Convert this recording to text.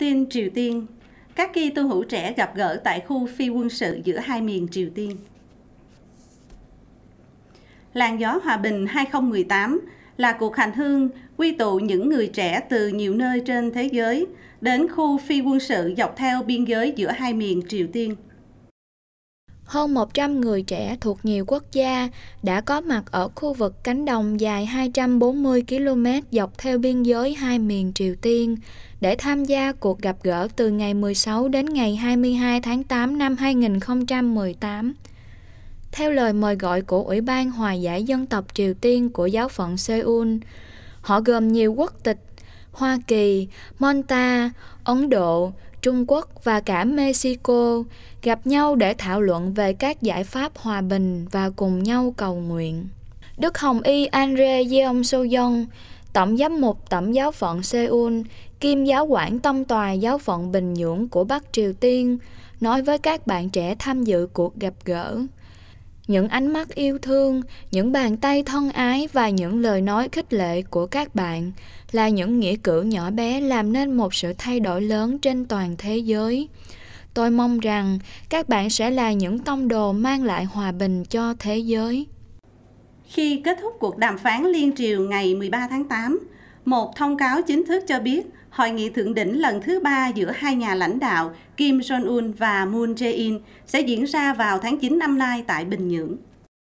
tin Triều Tiên. Các kỳ tu hữu trẻ gặp gỡ tại khu phi quân sự giữa hai miền Triều Tiên. Làn gió hòa bình 2018 là cuộc hành hương quy tụ những người trẻ từ nhiều nơi trên thế giới đến khu phi quân sự dọc theo biên giới giữa hai miền Triều Tiên hơn 100 người trẻ thuộc nhiều quốc gia đã có mặt ở khu vực cánh đồng dài 240 km dọc theo biên giới hai miền Triều Tiên để tham gia cuộc gặp gỡ từ ngày 16 đến ngày 22 tháng 8 năm 2018. Theo lời mời gọi của Ủy ban Hòa giải dân tộc Triều Tiên của giáo phận Seoul, họ gồm nhiều quốc tịch Hoa Kỳ, Monta, Ấn Độ, Trung Quốc và cả Mexico gặp nhau để thảo luận về các giải pháp hòa bình và cùng nhau cầu nguyện. Đức Hồng Y Andre Yeom Soyong, Tổng giám mục Tổng giáo phận Seoul, kim giáo quản tâm tòa giáo phận Bình Nhưỡng của Bắc Triều Tiên, nói với các bạn trẻ tham dự cuộc gặp gỡ những ánh mắt yêu thương, những bàn tay thân ái và những lời nói khích lệ của các bạn là những nghĩa cử nhỏ bé làm nên một sự thay đổi lớn trên toàn thế giới. Tôi mong rằng các bạn sẽ là những tông đồ mang lại hòa bình cho thế giới. Khi kết thúc cuộc đàm phán liên triều ngày 13 tháng 8, một thông cáo chính thức cho biết, hội nghị thượng đỉnh lần thứ ba giữa hai nhà lãnh đạo Kim Jong-un và Moon Jae-in sẽ diễn ra vào tháng 9 năm nay tại Bình Nhưỡng.